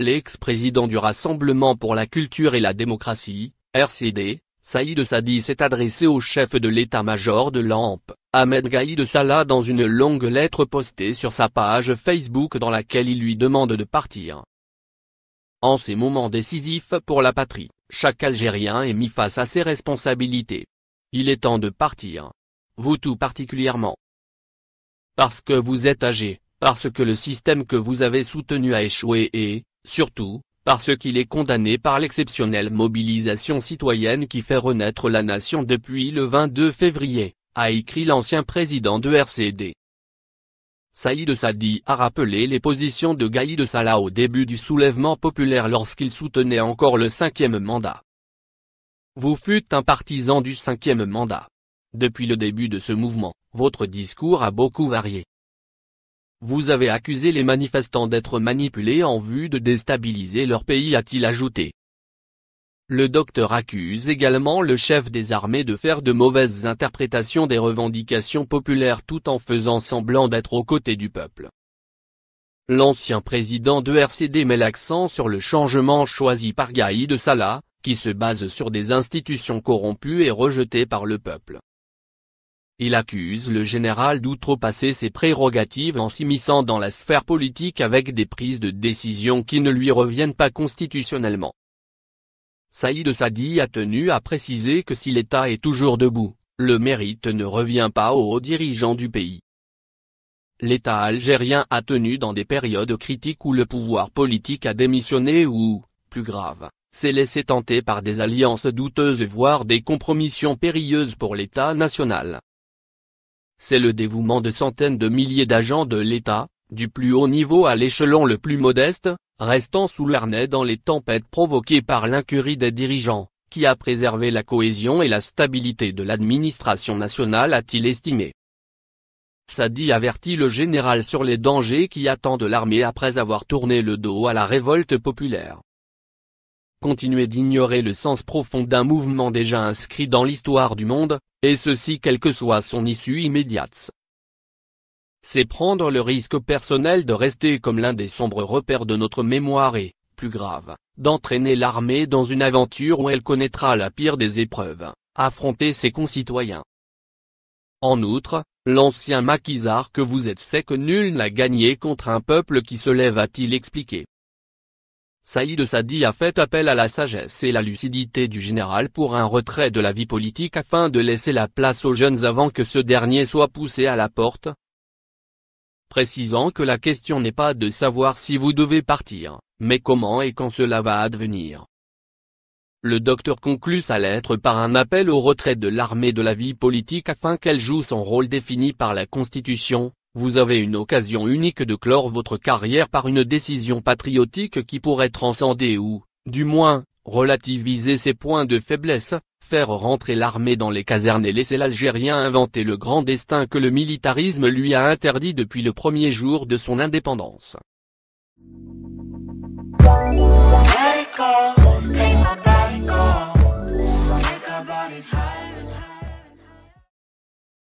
L'ex-président du Rassemblement pour la culture et la démocratie, RCD, Saïd Sadi s'est adressé au chef de l'état-major de l'AMP, Ahmed Gaïd Salah dans une longue lettre postée sur sa page Facebook dans laquelle il lui demande de partir. En ces moments décisifs pour la patrie, chaque Algérien est mis face à ses responsabilités. Il est temps de partir. Vous tout particulièrement. Parce que vous êtes âgé, parce que le système que vous avez soutenu a échoué et, surtout, parce qu'il est condamné par l'exceptionnelle mobilisation citoyenne qui fait renaître la nation depuis le 22 février, a écrit l'ancien président de RCD. Saïd Sadi a rappelé les positions de Gaïd Salah au début du soulèvement populaire lorsqu'il soutenait encore le cinquième mandat. Vous fûtes un partisan du cinquième mandat. Depuis le début de ce mouvement, votre discours a beaucoup varié, vous avez accusé les manifestants d'être manipulés en vue de déstabiliser leur pays a-t-il ajouté. Le docteur accuse également le chef des armées de faire de mauvaises interprétations des revendications populaires tout en faisant semblant d'être aux côtés du peuple. L'ancien président de RCD met l'accent sur le changement choisi par Gaïd Salah, qui se base sur des institutions corrompues et rejetées par le peuple. Il accuse le général d'outrepasser ses prérogatives en s'immisçant dans la sphère politique avec des prises de décision qui ne lui reviennent pas constitutionnellement. Saïd Sadi a tenu à préciser que si l'État est toujours debout, le mérite ne revient pas aux dirigeants du pays. L'État algérien a tenu dans des périodes critiques où le pouvoir politique a démissionné ou, plus grave, s'est laissé tenter par des alliances douteuses voire des compromissions périlleuses pour l'État national c'est le dévouement de centaines de milliers d'agents de l'État, du plus haut niveau à l'échelon le plus modeste, restant sous l'arnais dans les tempêtes provoquées par l'incurie des dirigeants, qui a préservé la cohésion et la stabilité de l'administration nationale a-t-il estimé. Sadi avertit le général sur les dangers qui attendent l'armée après avoir tourné le dos à la révolte populaire. Continuer d'ignorer le sens profond d'un mouvement déjà inscrit dans l'histoire du monde, et ceci quelle que soit son issue immédiate. C'est prendre le risque personnel de rester comme l'un des sombres repères de notre mémoire et, plus grave, d'entraîner l'armée dans une aventure où elle connaîtra la pire des épreuves, affronter ses concitoyens. En outre, l'ancien maquisard que vous êtes sait que nul n'a gagné contre un peuple qui se lève a-t-il expliqué. Saïd Sadi a fait appel à la sagesse et la lucidité du général pour un retrait de la vie politique afin de laisser la place aux jeunes avant que ce dernier soit poussé à la porte. Précisant que la question n'est pas de savoir si vous devez partir, mais comment et quand cela va advenir. Le docteur conclut sa lettre par un appel au retrait de l'armée de la vie politique afin qu'elle joue son rôle défini par la Constitution, vous avez une occasion unique de clore votre carrière par une décision patriotique qui pourrait transcender ou, du moins, relativiser ses points de faiblesse, faire rentrer l'armée dans les casernes et laisser l'Algérien inventer le grand destin que le militarisme lui a interdit depuis le premier jour de son indépendance.